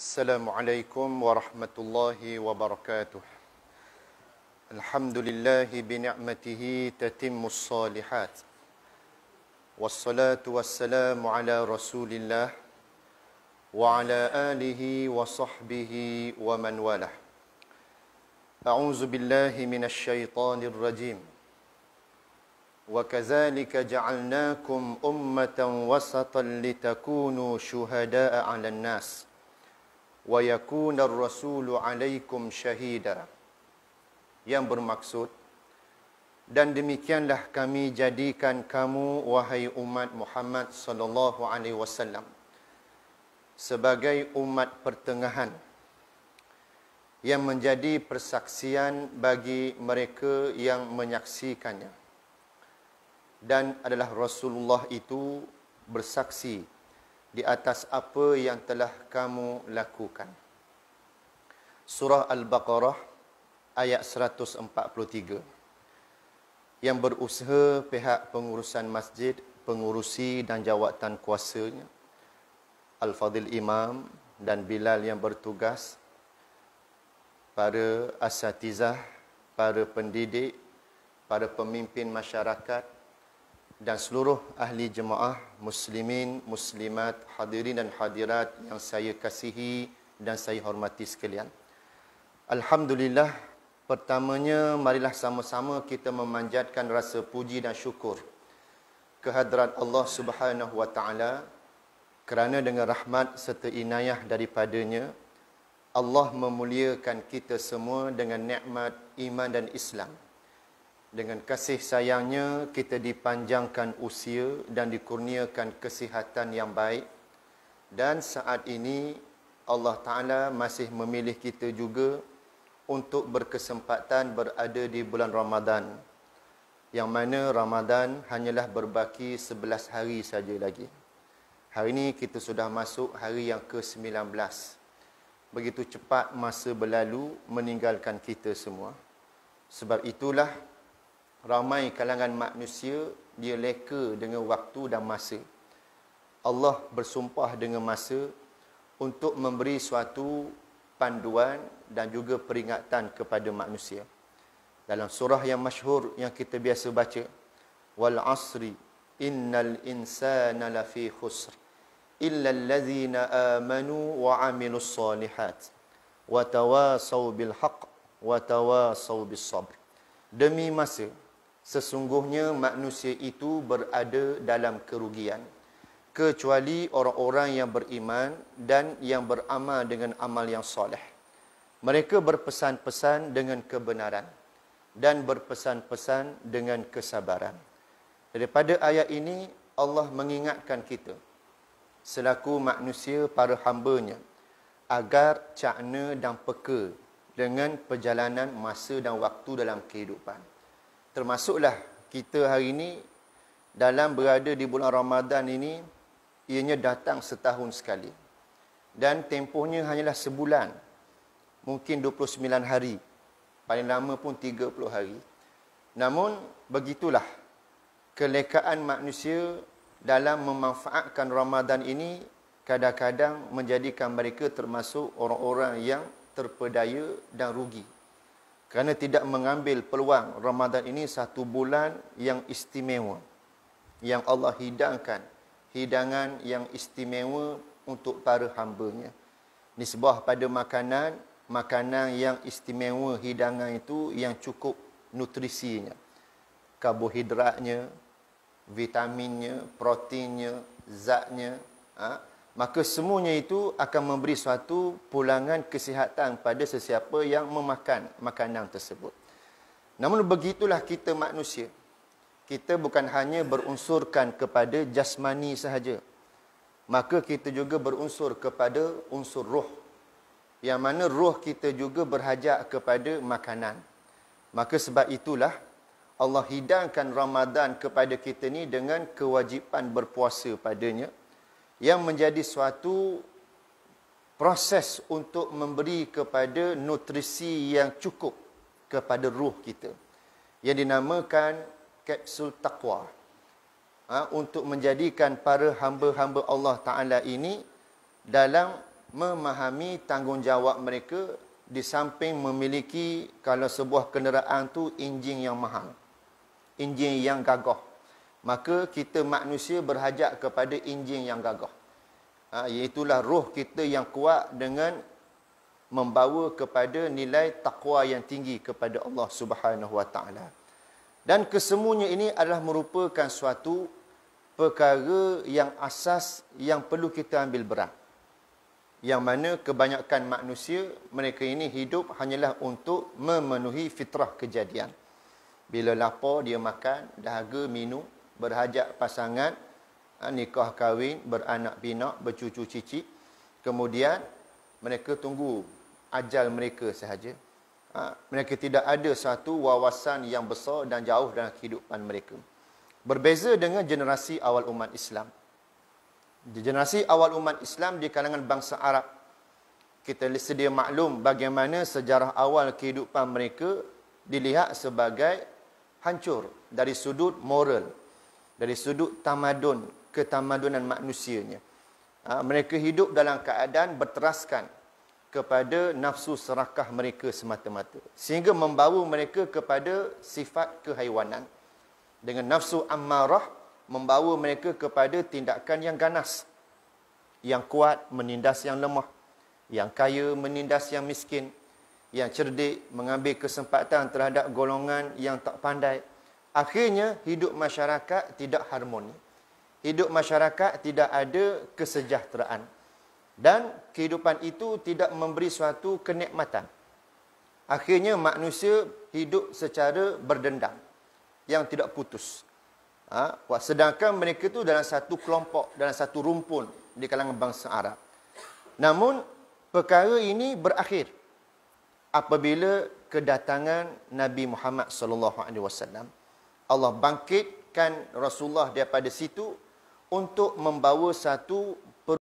Assalamualaikum warahmatullahi wabarakatuh. Alhamdulillah bini'matihi tatimmu salihat. Wassalatu wassalamu ala rasulillah wa ala alihi wa sahbihi wa man walah. A'udzu billahi minasy syaithanir rajim. وكذلك جعلناكم امه وسطا لتكونوا شهداء على الناس wa yakuna ar-rasulu alaikum shahida yang bermaksud dan demikianlah kami jadikan kamu wahai umat Muhammad sallallahu alaihi wasallam sebagai umat pertengahan yang menjadi persaksian bagi mereka yang menyaksikannya dan adalah Rasulullah itu bersaksi di atas apa yang telah kamu lakukan. Surah Al-Baqarah ayat 143. Yang berusaha pihak pengurusan masjid, pengurusi dan jawatan kuasanya, Al-Fadhil Imam dan Bilal yang bertugas, para asatizah, para pendidik, para pemimpin masyarakat, dan seluruh ahli jemaah muslimin muslimat hadirin dan hadirat yang saya kasihi dan saya hormati sekalian alhamdulillah pertamanya marilah sama-sama kita memanjatkan rasa puji dan syukur kehadrat Allah Subhanahu wa taala kerana dengan rahmat serta inayah daripadanya Allah memuliakan kita semua dengan nikmat iman dan Islam dengan kasih sayangnya kita dipanjangkan usia dan dikurniakan kesihatan yang baik dan saat ini Allah Ta'ala masih memilih kita juga untuk berkesempatan berada di bulan Ramadan yang mana Ramadan hanyalah berbaki 11 hari saja lagi. Hari ini kita sudah masuk hari yang ke-19. Begitu cepat masa berlalu meninggalkan kita semua. Sebab itulah ramai kalangan manusia dia leka dengan waktu dan masa. Allah bersumpah dengan masa untuk memberi suatu panduan dan juga peringatan kepada manusia. Dalam surah yang masyhur yang kita biasa baca, wal asri innal insana lafi khusr illa allazina amanu wa amilus salihat wa tawasaw bil haqq wa tawasaw bis sabr. Demi masa, sesungguhnya manusia itu berada dalam kerugian kecuali orang-orang yang beriman dan yang beramal dengan amal yang soleh mereka berpesan-pesan dengan kebenaran dan berpesan-pesan dengan kesabaran daripada ayat ini Allah mengingatkan kita selaku manusia para hambanya, agar cakna dan peka dengan perjalanan masa dan waktu dalam kehidupan termasuklah kita hari ini dalam berada di bulan Ramadan ini ianya datang setahun sekali dan tempohnya hanyalah sebulan mungkin 29 hari paling lama pun 30 hari namun begitulah kelekaan manusia dalam memanfaatkan Ramadan ini kadang-kadang menjadikan mereka termasuk orang-orang yang terpedaya dan rugi kerana tidak mengambil peluang Ramadan ini satu bulan yang istimewa yang Allah hidangkan hidangan yang istimewa untuk para hambanya nisbah pada makanan makanan yang istimewa hidangan itu yang cukup nutrisinya karbohidratnya vitaminnya proteinnya zatnya ha? maka semuanya itu akan memberi suatu pulangan kesihatan pada sesiapa yang memakan makanan tersebut. Namun begitulah kita manusia. Kita bukan hanya berunsurkan kepada jasmani sahaja. Maka kita juga berunsur kepada unsur roh. Yang mana roh kita juga berhajat kepada makanan. Maka sebab itulah Allah hidangkan Ramadan kepada kita ni dengan kewajipan berpuasa padanya yang menjadi suatu proses untuk memberi kepada nutrisi yang cukup kepada ruh kita yang dinamakan kapsul taqwa ha, untuk menjadikan para hamba-hamba Allah Ta'ala ini dalam memahami tanggungjawab mereka di samping memiliki kalau sebuah kenderaan tu enjin yang mahal enjin yang gagah maka kita manusia berhajat kepada enjin yang gagah ha, iaitulah roh kita yang kuat dengan membawa kepada nilai takwa yang tinggi kepada Allah Subhanahu Wa Taala dan kesemuanya ini adalah merupakan suatu perkara yang asas yang perlu kita ambil berat yang mana kebanyakan manusia mereka ini hidup hanyalah untuk memenuhi fitrah kejadian bila lapar dia makan dahaga minum berhajat pasangan ha, nikah kahwin beranak pinak bercucu cici kemudian mereka tunggu ajal mereka sahaja ha, mereka tidak ada satu wawasan yang besar dan jauh dalam kehidupan mereka berbeza dengan generasi awal umat Islam di generasi awal umat Islam di kalangan bangsa Arab kita sedia maklum bagaimana sejarah awal kehidupan mereka dilihat sebagai hancur dari sudut moral dari sudut tamadun ke ketamadunan manusianya. Ha, mereka hidup dalam keadaan berteraskan kepada nafsu serakah mereka semata-mata sehingga membawa mereka kepada sifat kehaiwanan dengan nafsu ammarah membawa mereka kepada tindakan yang ganas yang kuat menindas yang lemah yang kaya menindas yang miskin yang cerdik mengambil kesempatan terhadap golongan yang tak pandai Akhirnya hidup masyarakat tidak harmoni. Hidup masyarakat tidak ada kesejahteraan. Dan kehidupan itu tidak memberi suatu kenikmatan. Akhirnya manusia hidup secara berdendam. Yang tidak putus. Ha? Sedangkan mereka itu dalam satu kelompok, dalam satu rumpun di kalangan bangsa Arab. Namun perkara ini berakhir apabila kedatangan Nabi Muhammad SAW. Allah bangkitkan Rasulullah daripada situ untuk membawa satu